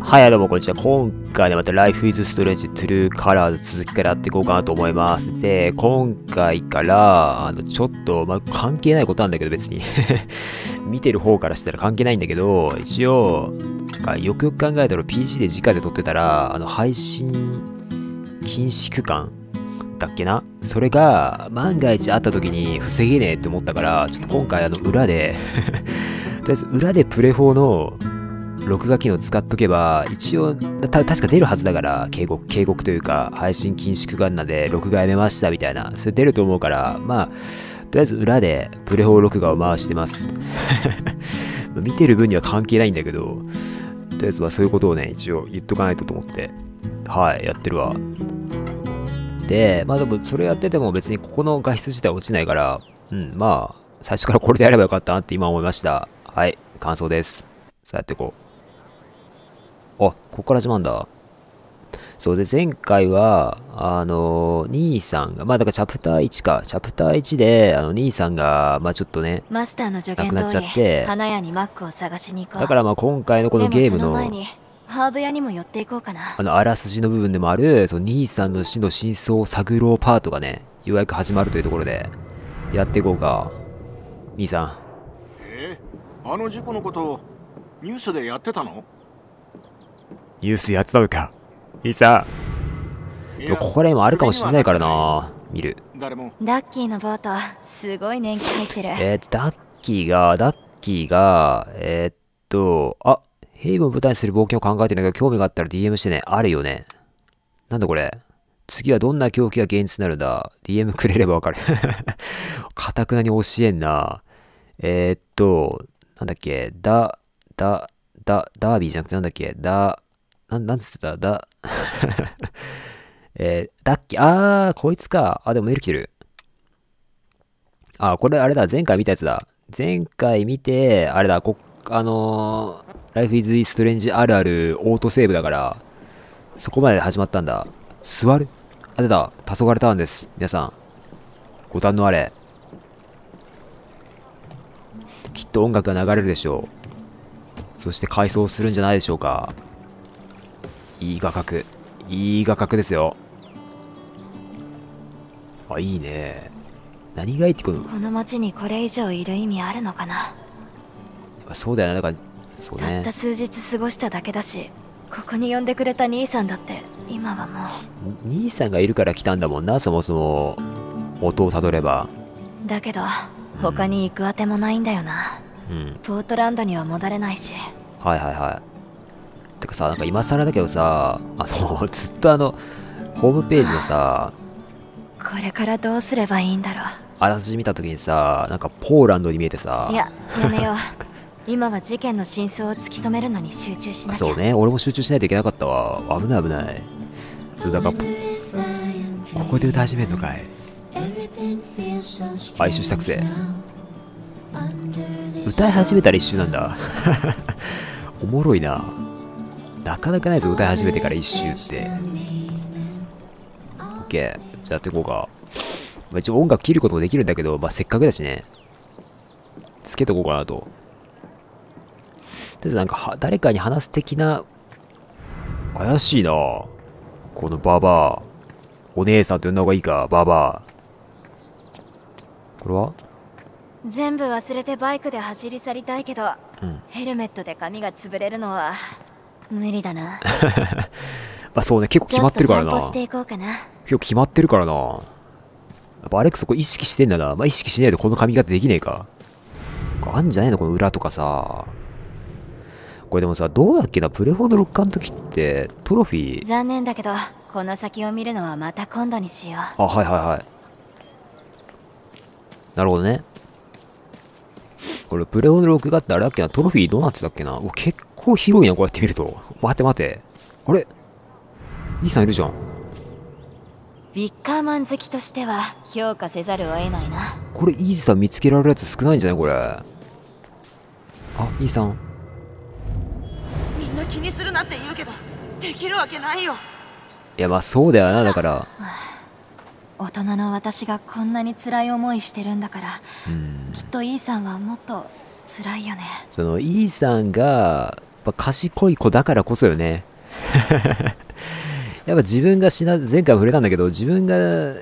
はい、どうもこんにちは。今回でまた Life is Strange True Colors 続きからやっていこうかなと思います。で、今回から、あの、ちょっと、まあ、関係ないことなんだけど別に 見てる方からしたら関係ないんだけど、一応、なんか、よくよく考えたら PC で直で撮ってたら、あの、配信禁止区間だっけなそれが、万が一あった時に防げねえって思ったから、ちょっと今回、あの、裏で とりあえず裏でプレ4の録画機能使っとけば、一応、確か出るはずだから、警告、警告というか、配信禁止区間なんで、録画やめましたみたいな、それ出ると思うから、まあ、とりあえず裏でプレホ録画を回してます。見てる分には関係ないんだけど、とりあえずはそういうことをね、一応言っとかないとと思って、はい、やってるわ。で、まあでもそれやってても別にここの画質自体落ちないから、うん、まあ、最初からこれでやればよかったなって今思いました。はい、感想です。さあやっていこう。ここから始まるんだ。そうで、前回は、あの、兄さんが、まあだからチャプター1か、チャプター1で、あの、兄さんが、まあちょっとね、マスターの助言亡くなっちゃって、花屋にマックを探しに行こう。だからまあ今回のこのゲームの、のハーブ屋にも寄っていこうかな。あの、あらすじの部分でもある、その兄さんの死の真相を探ろうパートがね、ようやく始まるというところで、やっていこうか。兄さん。えー、あの事故のこと、ニュースでやってたのュースやったのかいでもここら辺もあるかもしんないからな見るダッキーのボートすごい年季入ってるえっ、ー、とダッキーがダッキーがえー、っとあヘイブを舞台にする冒険を考えてるんだけど興味があったら DM してねあるよねなんだこれ次はどんな狂気が現実になるんだ ?DM くれればわかる かたくなに教えんな。えー、っと、なんだっけ、だ、だ、だ、ダービーじゃなくてなんだっけ、だ、な、なんつってただ、えー、だっけ、あー、こいつか。あ、でもメール来てる。あ、これあれだ、前回見たやつだ。前回見て、あれだ、こ、あのー、Life is Strange あるあるオートセーブだから、そこまで始まったんだ。座るあ、出た。黄昏ターンです。皆さん。ご堪能あれ。きっと音楽が流れるでしょう。そして改装するんじゃないでしょうか。いい画角。いい画角ですよ。あ、いいね。何がいいってこの。この町にこれ以上いる意味あるのかな。そうだよね。んかそうね。たった数日過ごしただけだし、ここに呼んでくれた兄さんだって、今はもう。兄さんがいるから来たんだもんな、そもそも。音をたどれば。だけど、他に行くあてもないんだよな。うん。ポートランドには戻れないし。はいはいはい。てかさ、なんか今更だけどさ、あの、ずっとあの、ホームページのさ、これからどうすればいいんだろう。あらすじ見た時にさ、なんかポーランドに見えてさ。いや、やめよう。今は事件の真相を突き止めるのに集中しなきゃそうね、俺も集中しないといけなかったわ。危ない危ない。そうだから、ここで歌い始めるのかい。あ、一したくて。歌い始めたら一瞬なんだ。おもろいな。なかなかないぞ、歌い始めてから1周って。OK。じゃあやっていこうか。まあ、一応音楽切ることもできるんだけど、まあ、せっかくだしね。つけとこうかなと。とりあえずなんか、誰かに話す的な、怪しいなこのババア。お姉さんと呼んだ方がいいか、ババア。これは全部忘れてバイクで走り去りたいけど、うん、ヘルメットで髪が潰れるのは無理だな まあそうね結構決まってるからな結構決まってるからなやっぱアレックそこ意識してんだなまあ意識しないとこの髪型できねえかあんじゃねえのこの裏とかさこれでもさどうだっけなプレフォーの六冠の時ってトロフィー残念だけどこの先を見るのはまた今度にしようあはいはいはいなるほどねこれプレフォーの6がってあれだっけなトロフィーどうなってたっけな結方広いな、こうやって見ると。待て待て。あれイさんいるじゃん。ビッカーマン好きとしては評価せざるを得ないな。これイーさん見つけられるやつ少ないんじゃないこれ。あ、イーさん。みんな気にするなって言うけど、できるわけないよ。いやまあそうだよな、だから。大人の私がこんなに辛い思いしてるんだから、きっとイーさんはもっと辛いよねそのイーさんがぱ賢い子だからこそよね。やっぱ自分が死な、前回も触れたんだけど、自分が、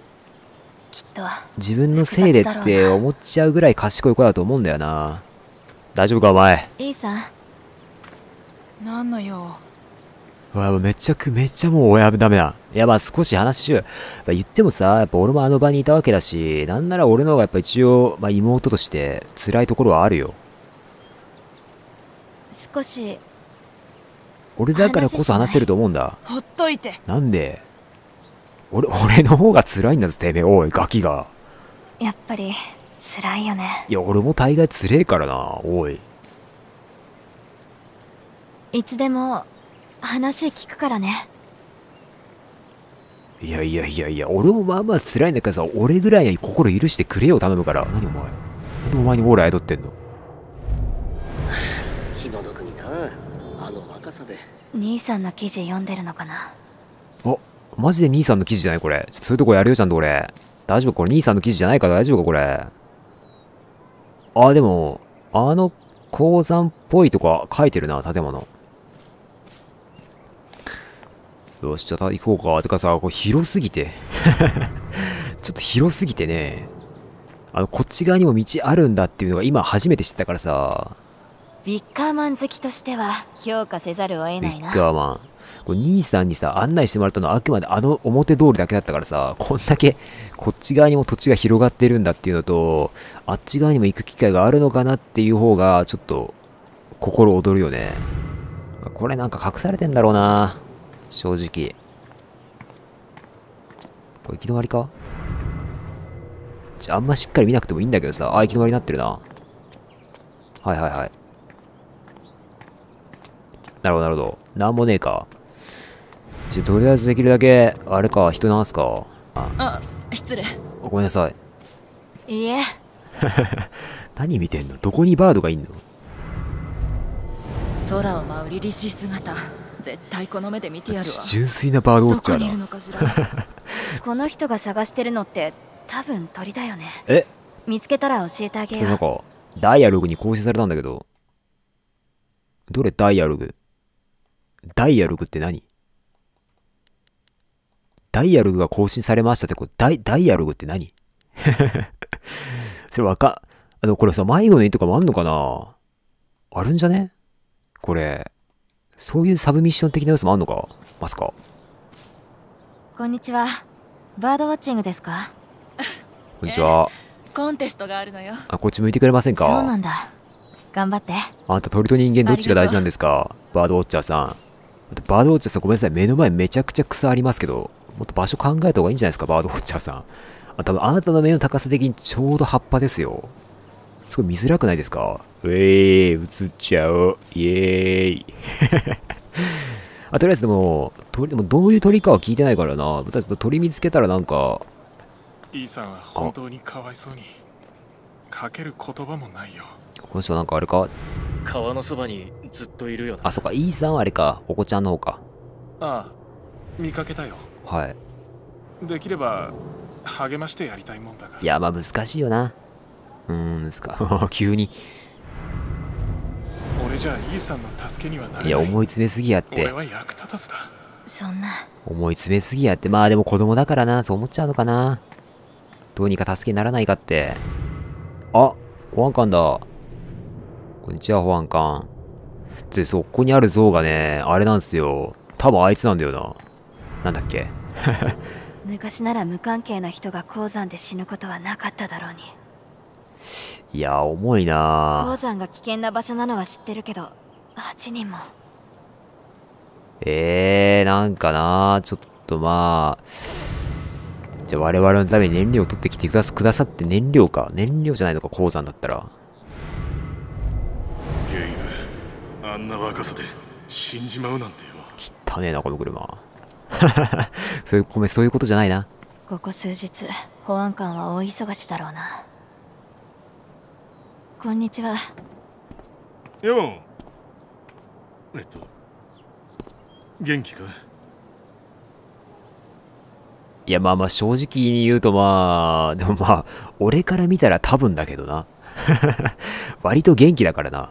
自分のせいでって思っちゃうぐらい賢い子だと思うんだよな。大丈夫か、お前。いいさ。何の用わめっちゃくめっちゃもう親ダメだ。いや、まあ少し話しよう。言ってもさ、やっぱ俺もあの場にいたわけだし、なんなら俺の方がやっぱ一応、まあ妹として辛いところはあるよ。少し俺だからこそ話せると思うんだほっといてなんで俺俺の方が辛いんだぞてめえおいガキがやっぱり辛いよねいや俺も大概つれえからなおいいつでも話聞くからねいやいやいやいや俺もまあまあ辛いんだからさ俺ぐらい心許してくれよ頼むから何お前何でお前にオーラ宿ってんの兄さんの記事読んでるのかなあマジで兄さんの記事じゃないこれちょっとそういうとこやるよちゃんと俺大丈夫これ兄さんの記事じゃないから大丈夫かこれあでもあの鉱山っぽいとか書いてるな建物よしじゃあ行こうかてかさこれ広すぎて ちょっと広すぎてねあのこっち側にも道あるんだっていうのが今初めて知ったからさビッカーマン好きとしては評価せざるを得ないなビッカーマンこれ兄さんにさ、案内してもらったのはあくまであの表通りだけだったからさ、こんだけこっち側にも土地が広がってるんだっていうのと、あっち側にも行く機会があるのかなっていう方が、ちょっと心躍るよね。これなんか隠されてんだろうな正直。これ行き止まりかあんましっかり見なくてもいいんだけどさ、あ、行き止まりになってるな。はいはいはい。なるほど、なるほど。なんもねえか。じゃ、とりあえずできるだけ、あれか、人んすか。あ、失礼。ごめんなさい。いいえ。何見てんのどこにバードがいんの空を舞う凛々しい姿絶対この目で見てやるわ純粋なバードウォッチャーだ この人が探してるのって多分鳥だよねえ見つけたら教えてあげようなんかダイアログに更新されたんだけどどれダイアログダイアログって何ダイアログが更新されましたってこれ、ダイ、ダイアログって何 それわか、あの、これさ、迷子の意とかもあんのかなあるんじゃねこれ。そういうサブミッション的な要素もあんのかマスカ。こんにちは。バードウォッチングですかこんにちは。コンテストがあるのよ。あ、こっち向いてくれませんかそうなんだ。頑張って。あんた鳥と人間どっちが大事なんですかバードウォッチャーさん。バードウォッチャーさんごめんなさい。目の前めちゃくちゃ草ありますけど、もっと場所考えた方がいいんじゃないですか、バードウォッチャーさん。あ、多分あなたの目の高さ的にちょうど葉っぱですよ。すごい見づらくないですかうえー、映っちゃおう。イエーイ。あとりあえずでも、鳥でもどういう鳥かは聞いてないからな。とり鳥見つけたらなんか。イーさんは本当にかわいそうに。かける言葉もないよ。この人なんかあれか川のそばにずっといるよあそっかイーさんはあれかお子ちゃんの方かああ見かけたよはいできれば励ましてやりたいもんだがいやまあ難しいよなうん難か 急に俺じゃイーサンの助けにはないや思い詰めすぎやって俺は役立たずだそんな思い詰めすぎやってまあでも子供だからなそう思っちゃうのかなどうにか助けにならないかってあ保安官だこんにちは保安官で、そこにある像がね、あれなんですよ。多分あいつなんだよな。なんだっけ 昔なら無関係な人が鉱山で死ぬことはなかっただろうに。いや、重いな鉱山が危険な場所なのは知ってるけど、8人も。えー、なんかなちょっとまあ。じゃあ我々のために燃料を取ってきてくださって燃料か。燃料じゃないのか、鉱山だったら。あんな若さで死んじまうなんてよ汚ねえなこの車 そういうごめんそういうことじゃないなここ数日保安官は大忙しだろうなこんにちはよえっと元気かいやまあまあ正直に言うとまあでもまあ俺から見たら多分だけどな 割と元気だからな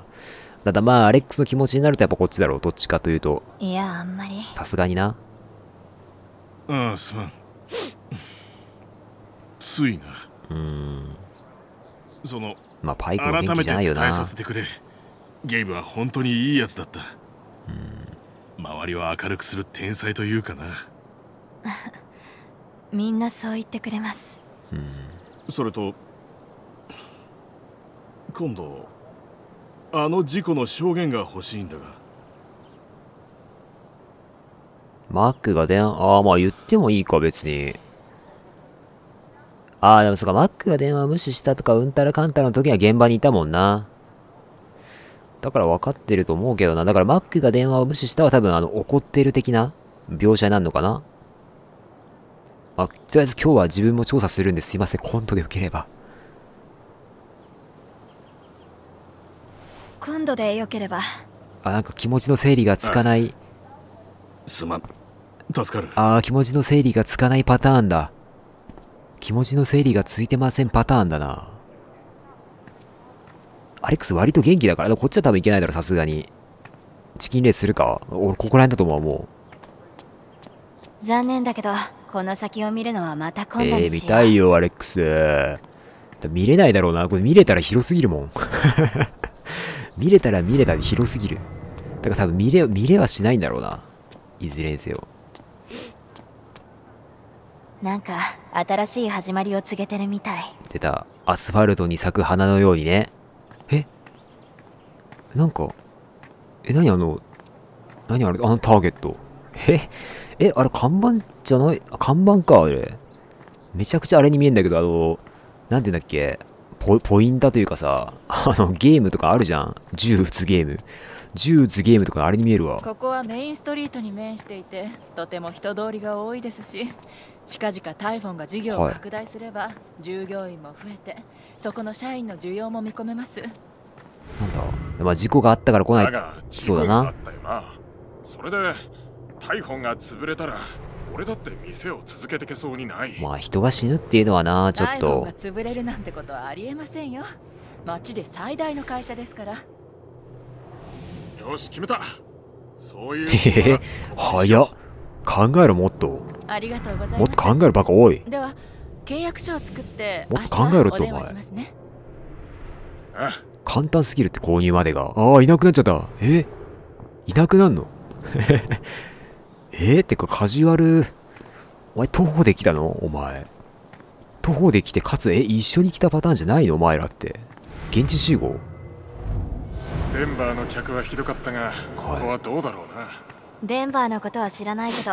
ただまあ、アレックスの気持ちになるとやっぱこっちだろう。どっちかというと。いや、あんまり。さすがにな。ああ、すまん。ついな。うん。その、まあ、パイクの元気じゃないよな。改めて伝えさせてくれ。ゲイブは本当にいいやつだった。うん。周りは明るくする天才というかな。みんなそう言ってくれます。うん。それと、今度、あの事故の証言が欲しいんだがマックが電話ああまあ言ってもいいか別にああでもそっかマックが電話無視したとかうんたらかんたらの時は現場にいたもんなだから分かってると思うけどなだからマックが電話を無視したは多分あの怒ってる的な描写になるのかなまあ、とりあえず今日は自分も調査するんですいませんコントで受ければ今度でよければあなんか気持ちの整理がつかないすまん助かるああ気持ちの整理がつかないパターンだ気持ちの整理がついてませんパターンだなアレックス割と元気だからこっちは多分いけないだろさすがにチキンレースするか俺ここら辺だと思うもう残念だけどこの先を見るのはまた今度えー、見たいよアレックス見れないだろうなこれ見れたら広すぎるもん見れたら見れたで広すぎる。だから多分見れ、見れはしないんだろうな。いずれにせよ。なんか、新しい始まりを告げてるみたい。出た。アスファルトに咲く花のようにね。えなんか、え、何あの、何あれ、あのターゲット。ええ、あれ看板じゃないあ、看板か、あれ。めちゃくちゃあれに見えんだけど、あの、なんて言うんだっけポ、ポインタというかさ、あの、ゲームとかあるじゃん。銃撃つゲーム。銃撃つゲームとかあれに見えるわ。ここはメインストリートに面していて、とても人通りが多いですし、近々タイフォンが事業を拡大すれば、はい、従業員も増えて、そこの社員の需要も見込めます。なんだまあ事故があったから来ない。そうだな。それで、タイフォンが潰れたら、俺だって店を続けてけそうにないまあ人が死ぬっていうのはなちょっと潰れるなんてことはありえませんよ町で最大の会社ですからよし決めたそういうへえ早っ考えろもっとありがとうございますもっと考えるバカ多いでは契約書を作ってもっと考えろってお前簡単すぎるって購入までがああいなくなっちゃったえいなくなんの えー、ってかカジュアル。お前、徒歩で来たのお前。徒歩で来て、かつ、え、一緒に来たパターンじゃないのお前らって。現地集合デンバーの客はひどかったが、ここはどうだろうな。はい、デンバーのことは知らないけど、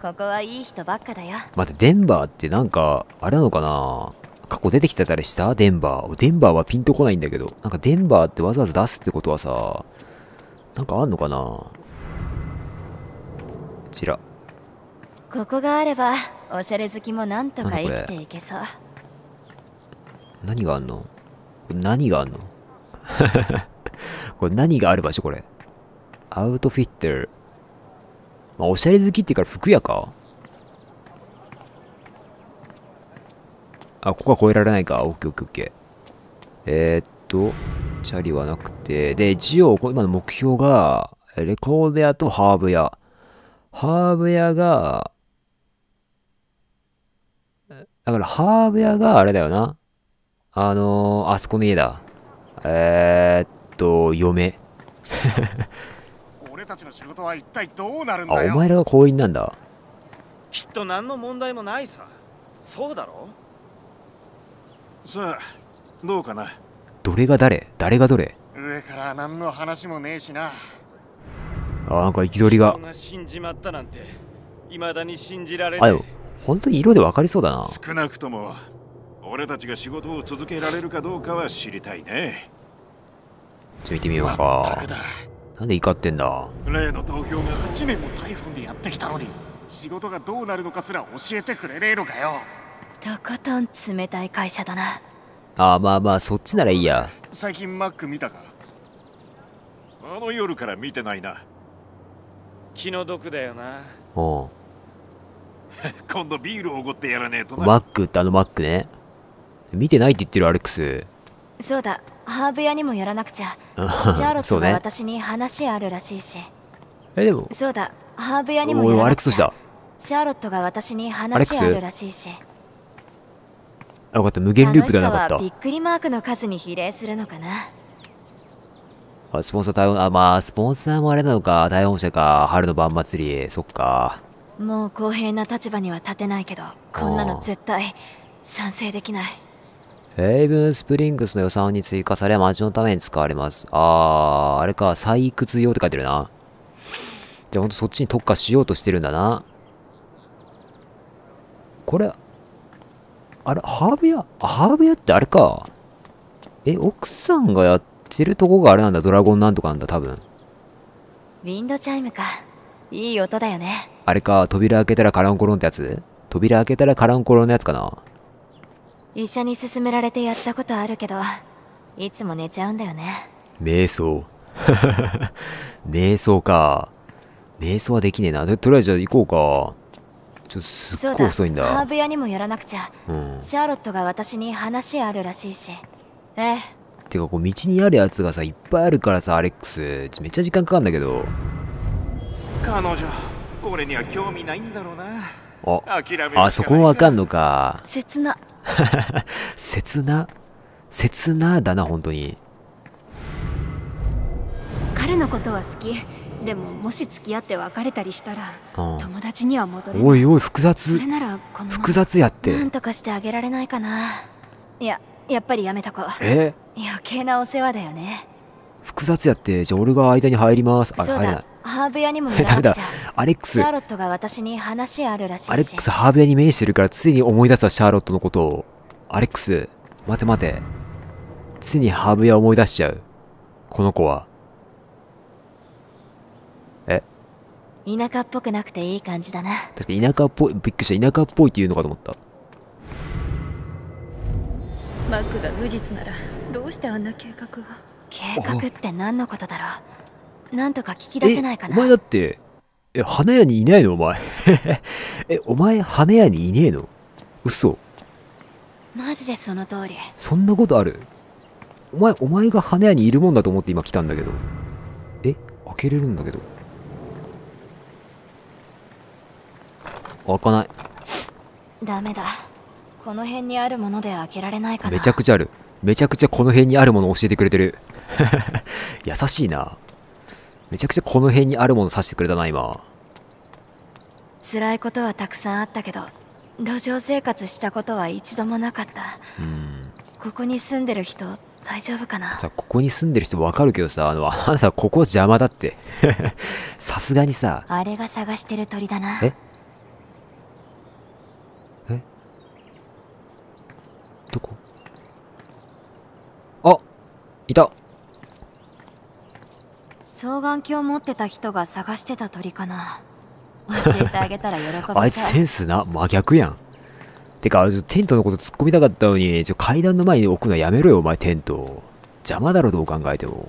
ここはいい人ばっかだよ。待って、デンバーってなんか、あれなのかな過去出てきてたりしたデンバー。デンバーはピンとこないんだけど。なんかデンバーってわざわざ出すってことはさ、なんかあんのかなちらここがあればおしゃれ好きもなんとか生きていけそう何があんの何があんの これ何がある場所これアウトフィッター、まあ、おしゃれ好きって言うから服屋かあ、ここは越えられないか。オッケーオッケーオッケー。えー、っと、チャリはなくて。で、一応、今の目標が、レコード屋とハーブ屋。ハーブ屋が、だからハーブ屋があれだよな。あのー、あそこの家だ。えー、っと、嫁。俺たちの仕事は一体どうなるんだよあ、お前らが行員なんだ。きっと何の問題もないさ。そうだろさあ、どうかな。どれが誰誰がどれ上から何の話もねえしな。あなんか憤りがあよ本当に色で分かりそうだな少なくとも俺たちが仕事を続けられるかどうかは知りたいねちょ見てみようかなんで怒ってんだ例の投票が8年も台風でやってきたのに仕事がどうなるのかすら教えてくれねえのかよとことん冷たい会社だなああまあまあそっちならいいや最近マック見たかあの夜から見てないな気の毒だよなおう 今度ビールおごってやらねえとマックってあのマックね見てないって言ってるアレックスそうだハーブ屋にもやらなくちゃシャーロットが私に話あるらしいし、ね、えでもそうだハーブ屋にもやらなくちゃアレックスしたシャーロットが私に話あるらしいしあよかった無限ループがなかったびっくりマークの数に比例するのかなあ、スポンサー対応、あ、まあ、スポンサーもあれなのか、大本社か、春の晩祭り、そっか。もう公平な立場には立てないけど、こんなの絶対、賛成できない。ヘイブンスプリングスの予算に追加され、町のために使われます。あー、あれか、採掘用って書いてるな。じゃあほんとそっちに特化しようとしてるんだな。これ、あれ、ハーブ屋ハーブ屋ってあれか。え、奥さんがやって散るとこがあれなんだドラゴンなんとかなんだ多分ウィンドチャイムかいい音だよねあれか扉開けたらカランコロンってやつ扉開けたらカランコロンのやつかな医者に勧められてやったことあるけどいつも寝ちゃうんだよね瞑想 瞑想か瞑想はできねえなとりあえずじゃあ行こうかちょっとすっごい遅いんだハーブ屋にもやらなくちゃ、うん、シャーロットが私に話あるらしいしええってかこう道にあるやつがさいっぱいあるからさアレックスめっちゃ時間かかるんだけど彼女俺には興味ないんだろうなおあそこわかんのか切な 切な切なだな本当に彼のことは好きでももし付き合って別れたりしたら、うん、友達には戻れないおいおい複雑それならこの複雑やってなんとかしてあげられないかないややっぱりやめとこうえ余計なお世話だよね複雑やってじゃあ俺が間に入りますあ入らないハーブ屋にも ダメだアレックスシャーロットが私に話あるらしいしアレックスハーブ屋に面してるからついに思い出したシャーロットのことをアレックス待て待てついにハーブ屋思い出しちゃうこの子はえ田舎っぽくなくていい感じだな確か田舎っぽいびっくりした田舎っぽいって言うのかと思ったマックが無実ならどうしてあんな計画を計画って何のことだろうなんとか聞き出せないかなお前だってえ花屋にいないのお前 えお前花屋にいねえの嘘マジでその通りそんなことあるお前お前が花屋にいるもんだと思って今来たんだけどえ開けれるんだけど開かないダメだこの辺にあるもので開けられないかなめちゃくちゃあるめちゃくちゃこの辺にあるものを教えてくれてる。優しいな。めちゃくちゃこの辺にあるものさしてくれたな、今。辛いことはたくさんあったけど、路上生活したことは一度もなかった。うん。ここに住んでる人、大丈夫かなじあ、ここに住んでる人わかるけどさ、あの、あなたここ邪魔だって。さすがにさ。あれが探してる鳥だな。ええどこあいた双眼鏡持ってた人が探してた鳥かな教えてあげたら喜ぶあいつセンスな真逆やんてかテントのこと突っ込みたかったのにちょ階段の前に置くのやめろよお前テント邪魔だろどう考えても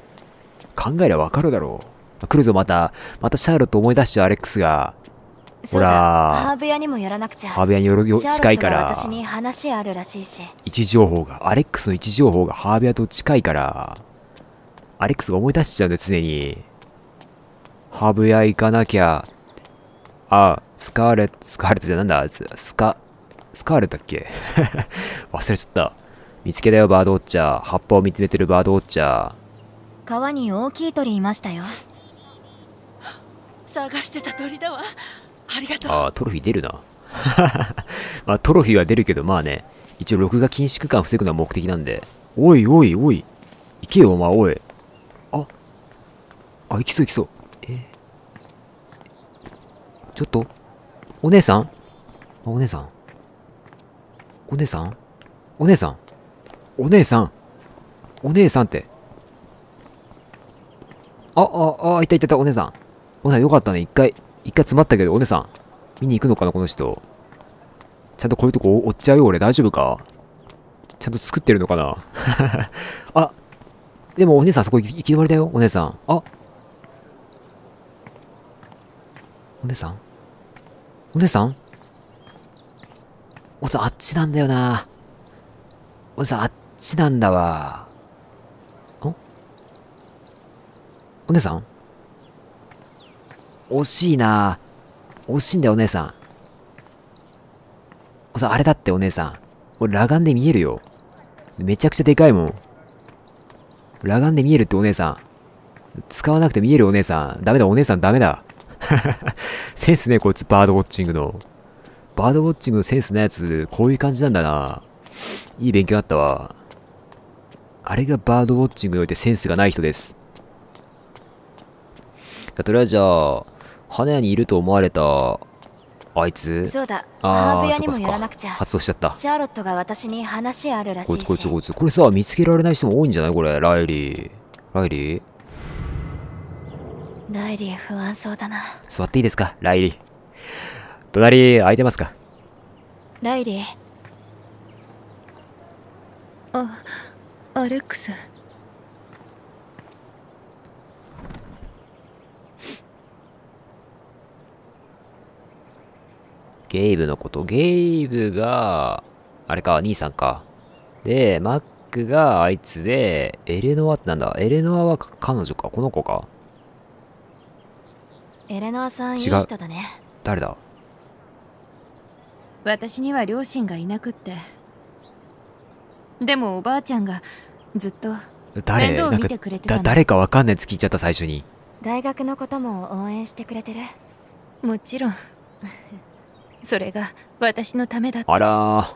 考えりゃわかるだろ来るぞまたまたシャーロット思い出しちゃうアレックスがほらハーブ屋にもやらなくちゃハーブ屋に寄るよ近いから私に話あるらしいし位置情報がアレックスの位置情報がハーブ屋と近いからアレックスが思い出しちゃうんで、常にハーブ屋行かなきゃあスカーレットスカーレットじゃなんだスカスカーレットだっけ 忘れちゃった見つけたよバードウォッチャー葉っぱを見つめてるバードウォッチャー川に大きい鳥いましたよ探してた鳥だわありがとう。あトロフィー出るな。まあ、トロフィーは出るけど、まあね、一応録画禁止区間防ぐのは目的なんで。おいおいおい。行けよ、お前、おい。あ、あ、行きそう行きそう。えー、ちょっと、お姉さんお姉さんお姉さんお姉さんお姉さんお姉さんって。あ、あ、あ、いたいたいた、お姉さん。お姉さんよかったね、一回、一回詰まったけど、お姉さん。見に行くのかな、この人。ちゃんとこういうとこ追っちゃうよ、俺。大丈夫かちゃんと作ってるのかな あ、でもお姉さんそこ行き止まりだよ、お姉さん。あお姉さんお姉さんお姉さんあっちなんだよな。お姉さんあっちなんだわ。おお姉さん惜しいな惜しいんだよ、お姉さん。あれだって、お姉さん。俺、裸眼で見えるよ。めちゃくちゃでかいもん。裸眼で見えるってお姉さん。使わなくて見えるお姉さん。ダメだ、お姉さんダメだ。センスね、こいつ、バードウォッチングの。バードウォッチングのセンスなやつ、こういう感じなんだな。いい勉強だったわ。あれがバードウォッチングにおいてセンスがない人です。とりあえずじゃあ、花屋にいると思われたあいつそうだああそこそか発動しちゃったシャーロットが私に話あるらしいこいつこいつこいつこれさ見つけられない人も多いんじゃないこれライリーライリーライリー不安そうだな座っていいですかライリー隣空いてますかライリーあアレックスゲイブのこと。ゲイブが、あれか、兄さんか。で、マックがあいつで、エレノアってなんだエレノアは彼女かこの子かエレノアさんいい人だね。誰だ私には両親がいなくって。でもおばあちゃんがずっと誰か誰かわかんないっつ聞いちゃった最初に。大学のことも応援してくれてる。もちろん。それが私のためだったあら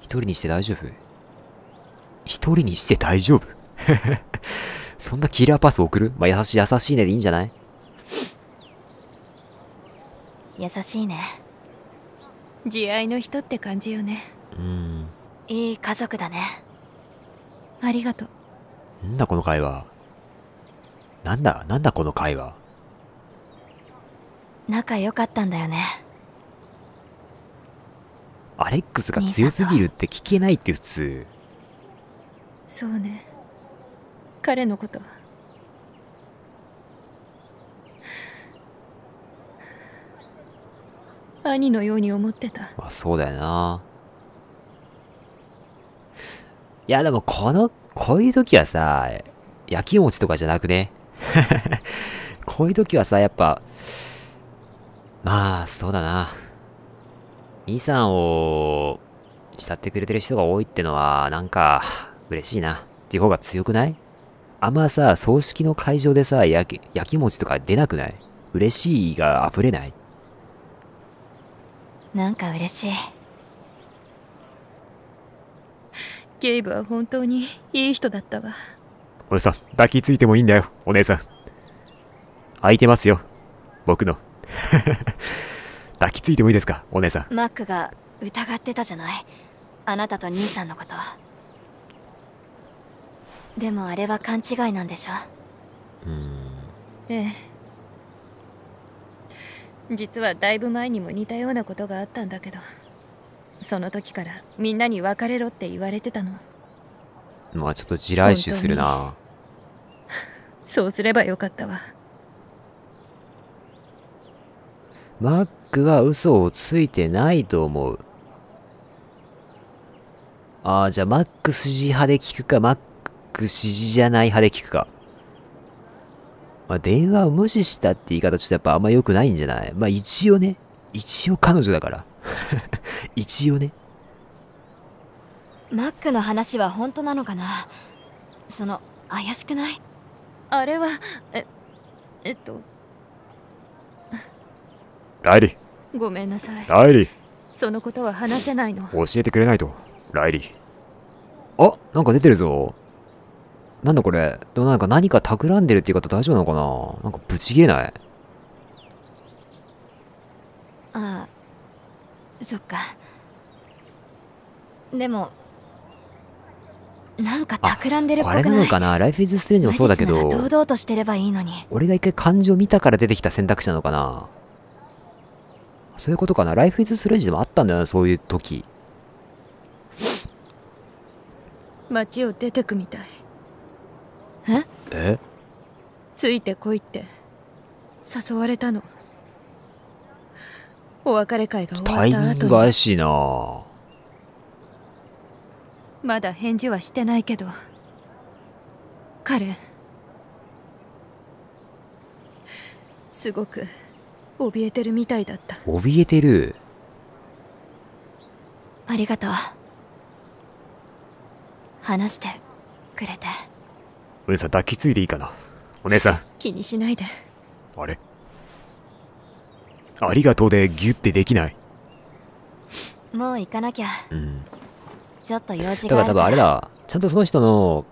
一人にして大丈夫一人にして大丈夫 そんなキラーパス送るまあ、優しい優しいねでいいんじゃない優しいね慈愛の人って感じよねうんいい家族だねありがとうなんだこの会話なんだなんだこの会話仲良かったんだよねアレックスが強すぎるって聞けないって普通そうね彼のこと兄のように思ってたまあそうだよないやでもこのこういう時はさ焼き餅とかじゃなくね こういう時はさやっぱまあ、そうだな。兄さんを慕ってくれてる人が多いってのは、なんか、嬉しいな。っていう方が強くないあんまさ、葬式の会場でさ、焼き、焼き餅とか出なくない嬉しいが溢れないなんか嬉しい。ゲイブは本当にいい人だったわ。俺さん、抱きついてもいいんだよ、お姉さん。空いてますよ、僕の。抱きついてもいいですかお姉さんマックが疑ってたじゃないあなたと兄さんのことでもあれは勘違いなんでしょうんええ実はだいぶ前にも似たようなことがあったんだけどその時からみんなに別れろって言われてたのまあちょっと地雷視するな そうすればよかったわマックは嘘をついてないと思う。ああ、じゃあマック支持派で聞くか、マック支持じゃない派で聞くか。まあ、電話を無視したって言い方ちょっとやっぱあんま良くないんじゃないまあ一応ね。一応彼女だから。一応ね。マックの話は本当なのかなその、怪しくないあれは、え、えっと。ライリーごめんなさいライリーそのことは話せないの教えてくれないとライリーあなんか出てるぞなんだこれでもなんか何か企んでるっていう方大丈夫なのかななんかぶち切れないああそっかでもなんか企んでるっぽくないあれなのかなライフイズストレンジもそうだけど堂々としてればいいのに俺が一回漢字を見たから出てきた選択肢なのかなそういうことかな。ライフイズスレッジでもあったんだよな、そういう時。街を出てくみたい。ええついてこいって誘われたの。お別れ会が終わった後にタイミング怪しいなまだ返事はしてないけど彼すごく怯えてるみたいだった怯えてるありがとう話してくれてお姉さん抱きついていいかなお姉さん気にしないであれありがとうでギュってできないもう行かなきゃうんちょっと用事がだから多分あれだちゃんとその人の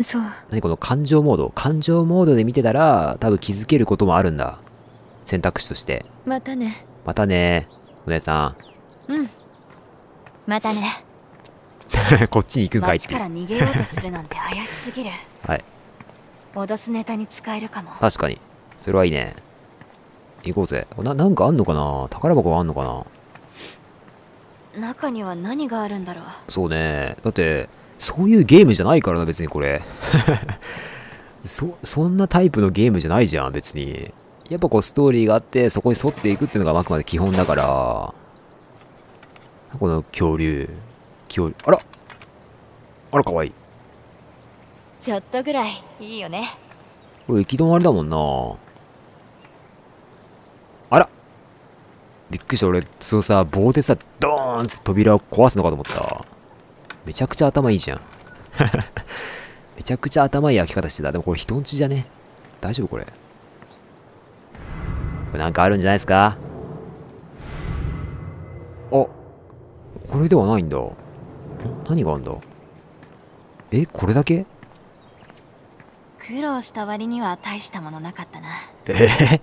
そう何この感情モード感情モードで見てたら多分気づけることもあるんだ選択肢として。またね。またね。お姉さん。うん。またね。こっちに行くんかいってから逃げようとするなんて怪しすぎる。はい。脅すネタに使えるかも。確かに。それはいいね。行こうぜ。な、なんかあんのかな宝箱はあんのかな中には何があるんだろうそうねだってそういうゲームじゃないからな別にこれ そそんなタイプのゲームじゃないじゃん別にやっぱこうストーリーがあってそこに沿っていくっていうのがあくまで基本だからこの恐竜恐竜あらあらかわいいちょっとぐらいいいよねこれ行き止まりだもんなあらびっくりした俺そのさ棒でさドーンって扉を壊すのかと思っためちゃくちゃ頭いいじゃん めちゃくちゃ頭いい開き方してたでもこれ人んちじゃね大丈夫これこれなんかあるんじゃないですかあ、これではないんだ。何があんだえ、これだけ苦労した割には大したものなかったな。えー、は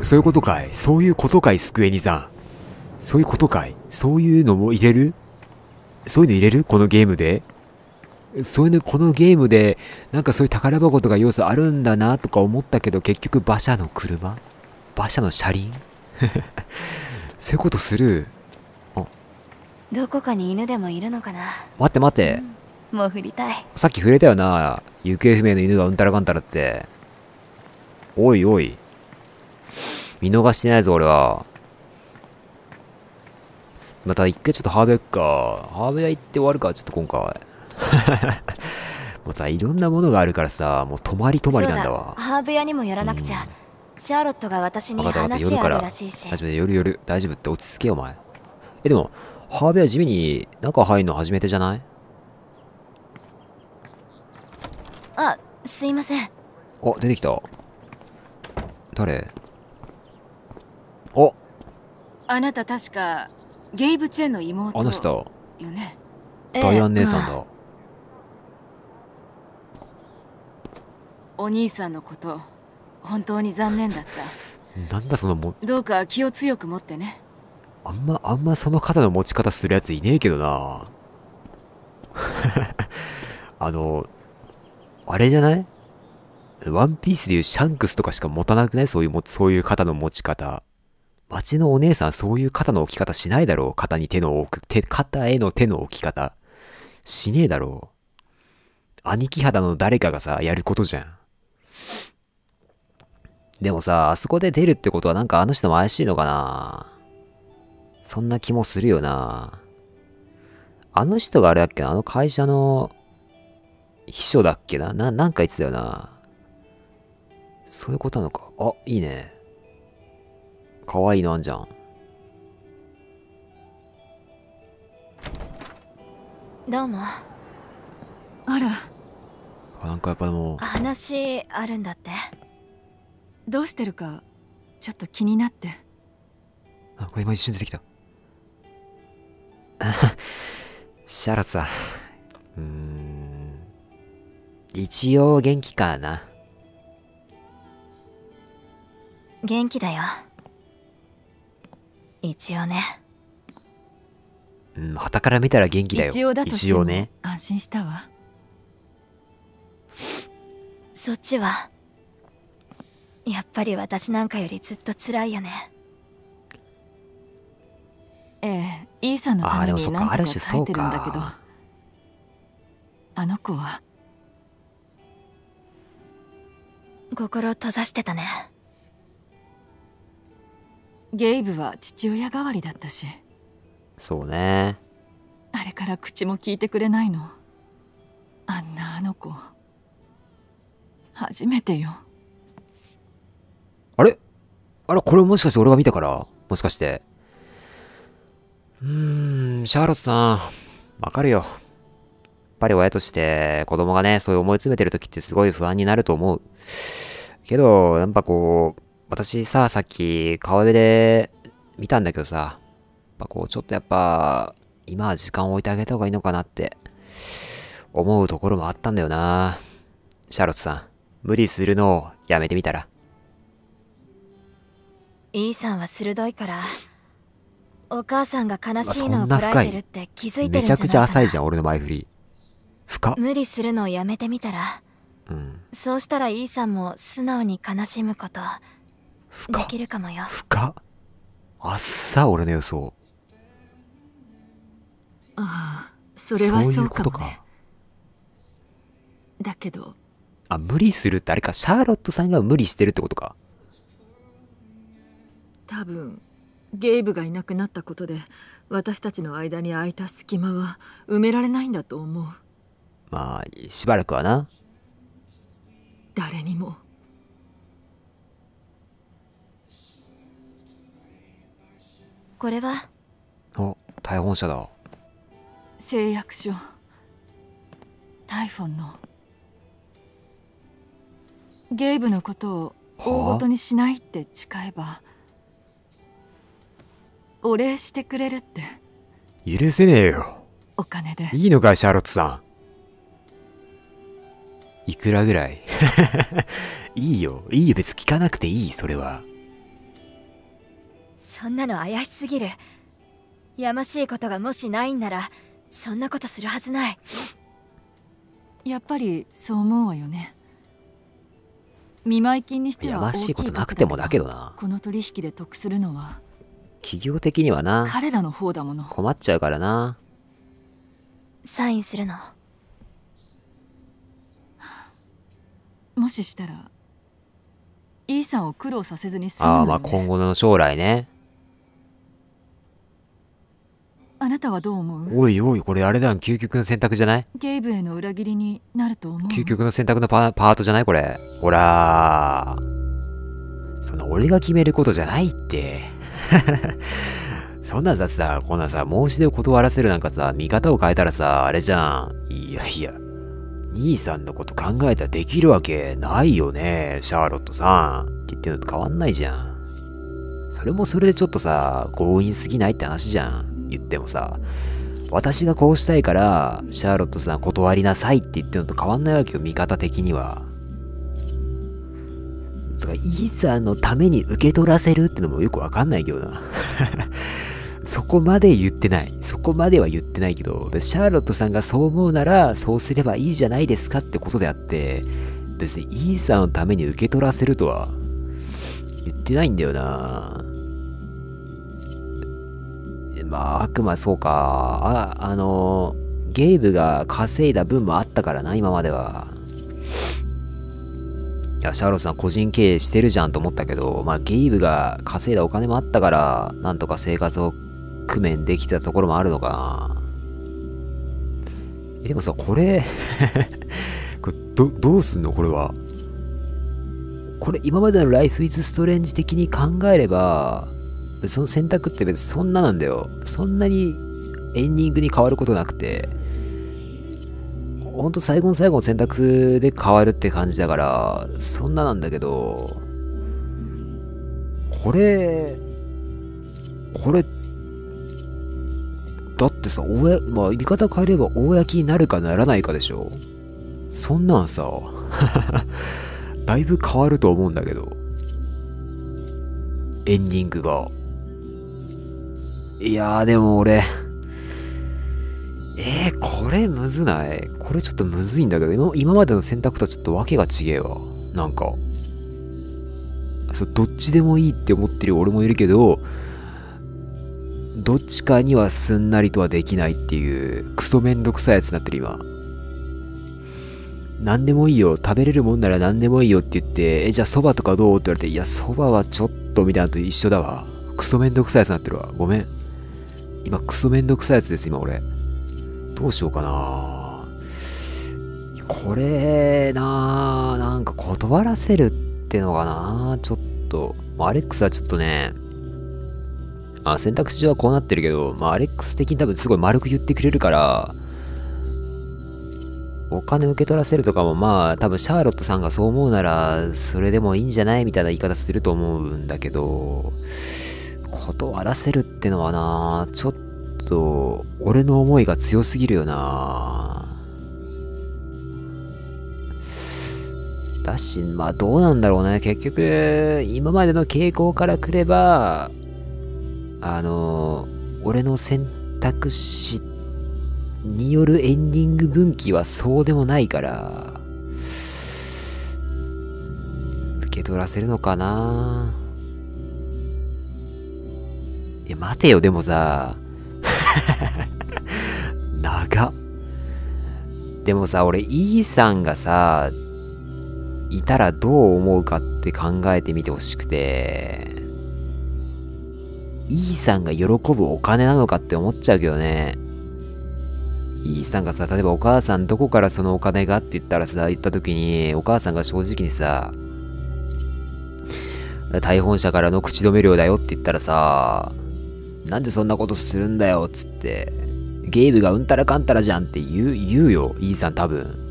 あ、そういうことかいそういうことかい、スクエニさん。そういうことかいそういうのも入れるそういうの入れるこのゲームでそういうの、このゲームで、なんかそういう宝箱とか要素あるんだなとか思ったけど、結局馬車の車馬車の車輪 そういうことするあどこかに犬でもいるのかな待って待って、うん、もう振りたいさっき触れたよな行方不明の犬がうんたらかんたらっておいおい見逃してないぞ俺はまた一回ちょっとハーベックかハーベ屋行って終わるかちょっと今回 もうさいろんなものがあるからさもう泊まり泊まりなんだわハーブ屋にもやらなくちゃ、うん、シャーロットが私に話し合うらしいし初めて夜夜大丈夫って落ち着けよお前えでもハーブ屋地味に中入るの初めてじゃないあすいませんあ出てきた誰おあなた確かゲイブ・チェンの妹あの人よねダイアン姉さんだ、ええまあお兄さんのこと本当に残念だったなんだそのもどうか気を強く持ってねあんまあんまその肩の持ち方するやついねえけどな あのあれじゃないワンピースでいうシャンクスとかしか持たなくないそういうも、そういう肩の持ち方。町のお姉さんそういう肩の置き方しないだろう肩に手の置く、手、肩への手の置き方。しねえだろう。兄貴肌の誰かがさ、やることじゃん。でもさ、あそこで出るってことはなんかあの人も怪しいのかなそんな気もするよなあの人があれだっけなあの会社の秘書だっけなな、なんか言ってたよなそういうことなのか。あ、いいね。かわいいのあんじゃん。どうも。あら。なんかやっぱもう。話あるんだって。どうしてるかちょっと気になってあこれ今一瞬出てきたシャロさんうん一応元気かな元気だよ一応ねうんたから見たら元気だよ一応だと安心したわそっちはやっぱり私なんかよりずっと辛いよねええイーサのために何か書いてるんだけどあの子は心閉ざしてたねゲイブは父親代わりだったしそうねあれから口も聞いてくれないのあんなあの子初めてよあれあれこれもしかして俺が見たからもしかして。うーん、シャーロットさん、わかるよ。やっぱり親として子供がね、そういう思い詰めてる時ってすごい不安になると思う。けど、やっぱこう、私さ、さっき川辺で見たんだけどさ、やっぱこう、ちょっとやっぱ、今は時間を置いてあげた方がいいのかなって思うところもあったんだよな。シャーロットさん、無理するのをやめてみたら。イーさんは鋭いからお母さんが悲しいのをこらえてるって気づいてるんじゃないかなめちゃくちゃ浅いじゃん俺の前振り深無理するのをやめてみたら、うん、そうしたらイーさんも素直に悲しむことできるかもよ深あっさ俺の予想ああそれはそう、ね、いうことかだけどあ無理するってあれかシャーロットさんが無理してるってことか多分ゲイブがいなくなったことで私たちの間に空いた隙間は埋められないんだと思うまあしばらくはな誰にもこれはあ逮捕者だ誓約書タイフォンのゲイブのことを大ごとにしないって誓えばお礼してくれるって許せねえよお金でいいのかシャーロットさんいくらぐらい いいよいいよ別聞かなくていいそれはそんなの怪しすぎるやましいことがもしないんならそんなことするはずないやっぱりそう思うわよね見舞金にしてはやましいことなくてもだけどなこの取引で得するのは企業的にはな彼らの方だもの困っちゃうからなサインするのもししたら E さんを苦労させずに済むの、ね、ああまあ今後の将来ねあなたはどう思うおいおいこれあれだ究極の選択じゃないゲイブへの裏切りになると思う究極の選択のパートじゃないこれほらその俺が決めることじゃないって そんな雑さ、こんなさ、申し出を断らせるなんかさ、見方を変えたらさ、あれじゃん。いやいや、兄さんのこと考えたらできるわけないよね、シャーロットさん。って言ってるのと変わんないじゃん。それもそれでちょっとさ、強引すぎないって話じゃん。言ってもさ、私がこうしたいから、シャーロットさん断りなさいって言ってるのと変わんないわけよ、味方的には。がイーサのために受け取らせるってのもよくわかんないけどな そこまで言ってない。そこまでは言ってないけど、シャーロットさんがそう思うなら、そうすればいいじゃないですかってことであって、別にイーサのために受け取らせるとは、言ってないんだよなまあ、悪魔そうか。あ、あの、ゲームが稼いだ分もあったからな、今までは。いや、シャーロットさん個人経営してるじゃんと思ったけど、まあ、ゲイブが稼いだお金もあったから、なんとか生活を工面できたところもあるのかな。え、でもさ、これ これど、どうすんのこれは。これ、今までのライフイズストレンジ的に考えれば、その選択って別にそんななんだよ。そんなにエンディングに変わることなくて、ほんと最後の最後の選択で変わるって感じだから、そんななんだけど、これ、これ、だってさ、おや、まあ、見方変えれば公になるかならないかでしょそんなんさ、だいぶ変わると思うんだけど。エンディングが。いやーでも俺、れむずないこれちょっとむずいんだけど、今までの選択とはちょっと訳が違えわ。なんか。そう、どっちでもいいって思ってる俺もいるけど、どっちかにはすんなりとはできないっていう、クソめんどくさいやつになってる今。何でもいいよ。食べれるもんなら何でもいいよって言って、え、じゃあ蕎麦とかどうって言われて、いや、蕎麦はちょっとみたいなと一緒だわ。クソめんどくさいやつになってるわ。ごめん。今、クソめんどくさいやつです、今俺。どうしようかなこれななんか断らせるってのがなちょっと、アレックスはちょっとね、あ選択肢上はこうなってるけど、まあ、アレックス的に多分すごい丸く言ってくれるから、お金受け取らせるとかもまあ多分シャーロットさんがそう思うならそれでもいいんじゃないみたいな言い方すると思うんだけど断らせるってのはなちょっと、俺の思いが強すぎるよなだし、まあどうなんだろうね。結局、今までの傾向からくれば、あの、俺の選択肢によるエンディング分岐はそうでもないから、受け取らせるのかないや、待てよ、でもさ、長でもさ、俺、E さんがさ、いたらどう思うかって考えてみてほしくて、E さんが喜ぶお金なのかって思っちゃうけどね。E さんがさ、例えばお母さんどこからそのお金がって言ったらさ、言った時に、お母さんが正直にさ、逮捕者からの口止め料だよって言ったらさ、なんでそんなことするんだよっつって、ゲームがうんたらかんたらじゃんって言う、言うよ、イーさん多分。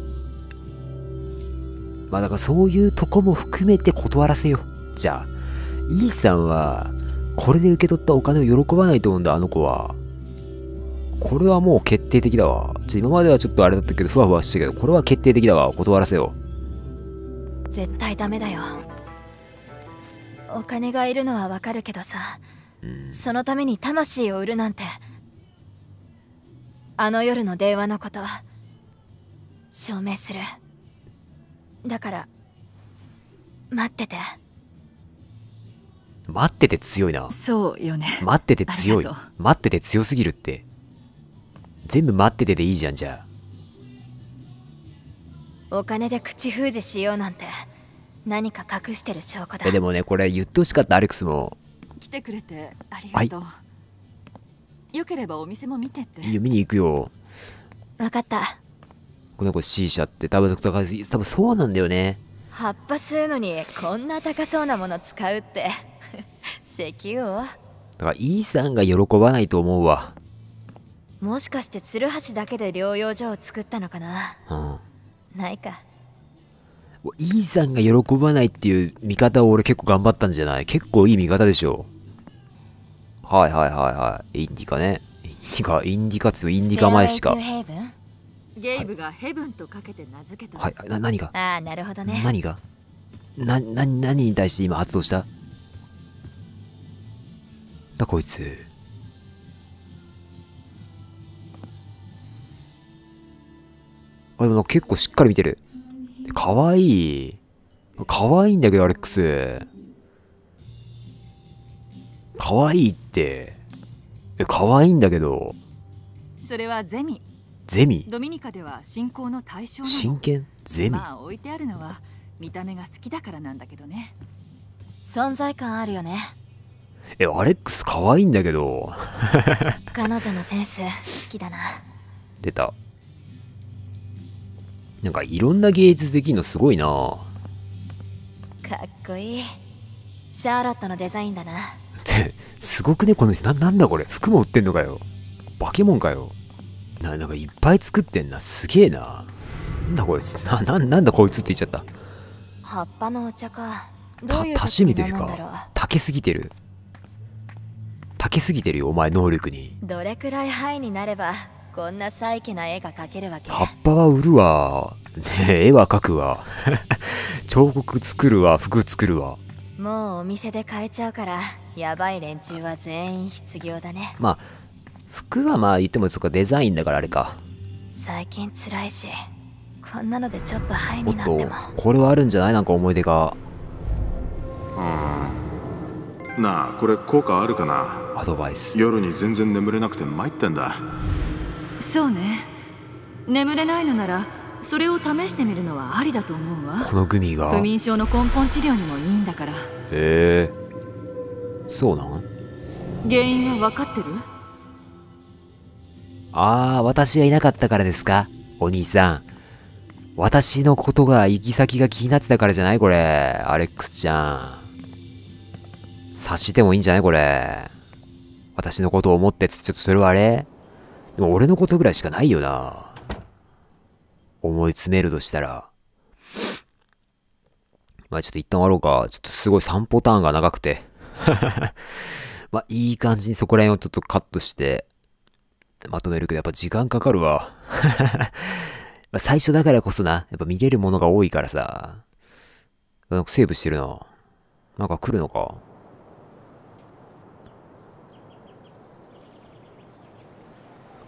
まあだからそういうとこも含めて断らせよ。じゃあ、イーさんは、これで受け取ったお金を喜ばないと思うんだ、あの子は。これはもう決定的だわ。ちょ今まではちょっとあれだったけど、ふわふわしてたけど、これは決定的だわ。断らせよう。絶対ダメだよ。お金がいるのはわかるけどさ。そのために魂を売るなんてあの夜の電話のこと証明するだから待ってて待ってて強いなそうよね待ってて強い待ってて強すぎるって全部待っててでいいじゃんじゃあお金で口封じしようなんて何か隠してる証拠だでもねこれ言ってほしかったアレックスも来てくれてありがとう、はい、よければお店も見てっていいよ見に行くよ分かったこの子 C 社って多分多分そうなんだよね葉っぱ吸うのにこんな高そうなもの使うって 石油をだから E さんが喜ばないと思うわもしかして鶴橋だけで療養所を作ったのかな、うん、ないかイーザンが喜ばないっていう見方を俺結構頑張ったんじゃない結構いい見方でしょ。はいはいはいはい。インディカね。インディカ、インディカつインディカ前しか。ゲイブがヘブンとかけて名付けた。はい、はい、な何がああ、なるほどね。何がな、な、何に対して今発動しただこいつ。あ、でも結構しっかり見てる。かわいい。かわいいんだけど、アレックス。かわいいって。え、かわいいんだけど。それはゼミ。ゼミドミニカでは信仰の対象真剣ゼミまあ置いてあるのは見た目が好きだからなんだけどね存在感あるよねえアレックス可愛いんだけど彼女のセンス好きだな出たなんかいろんな芸術できるのすごいなかっこいいシャーロットのデザインだなって すごくねこの店ななんだこれ服も売ってんのかよ化け物かよななんかいっぱい作ってんなすげえななんだこいつなななんだこいつって言っちゃった葉っぱのお茶かたたしみというか竹すぎてる竹すぎてるよお前能力にどれくらいハイになればこんな細気な絵が描けるわけ葉っぱは売るわ。ね絵は描くわ。彫刻作るわ、服作るわ。もうお店で買えちゃうから、やばい連中は全員失業だね。まあ、服はまあ言ってもそこデザインだからあれか。最近辛いし、こんなのでちょっとハイになっても。おっと、これはあるんじゃないなんか思い出が。うん。なあ、これ効果あるかなアドバイス。夜に全然眠れなくて参ってんだ。そうね眠れないのならそれを試してみるのはありだと思うわこのグミが不眠症の根本治療にもいいんだからへえそうなん原因は分かってるああ私はいなかったからですかお兄さん私のことが行き先が気になってたからじゃないこれアレックスちゃん察してもいいんじゃないこれ私のことを思ってちょっとそれはあれでも俺のことぐらいしかないよな。思い詰めるとしたら。まあちょっと一旦終わろうか。ちょっとすごい散歩ターンが長くて。まあいい感じにそこら辺をちょっとカットして、まとめるけどやっぱ時間かかるわ。ま最初だからこそな、やっぱ見れるものが多いからさ。なんかセーブしてるな。なんか来るのか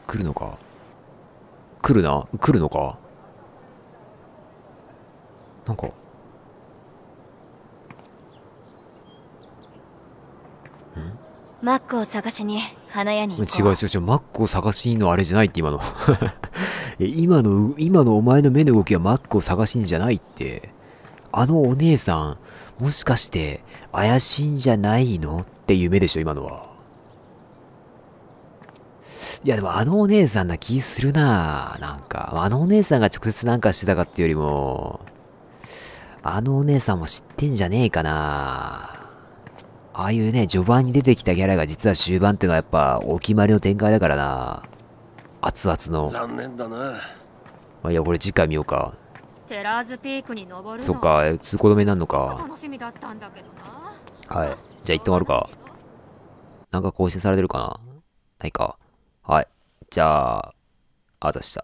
来るのか来るな来るのかなんかマックを探しに花屋に違う違う違うマックを探しにのあれじゃないって今の 今の今のお前の目の動きはマックを探しにじゃないってあのお姉さんもしかして怪しいんじゃないのっていう目でしょ今のはいや、でもあのお姉さんな気するななんか。あのお姉さんが直接なんかしてたかっていうよりも、あのお姉さんも知ってんじゃねえかなああいうね、序盤に出てきたキャラが実は終盤っていうのはやっぱお決まりの展開だからな熱々の。残念だな。まあ、いや、これ次回見ようか。テラーズピークに登るそっか、通行止めになるのか。楽しみだったんだけどな。はい。じゃあ行ってもらうか。なんか更新されてるかなないか。はい。じゃあ、あざした。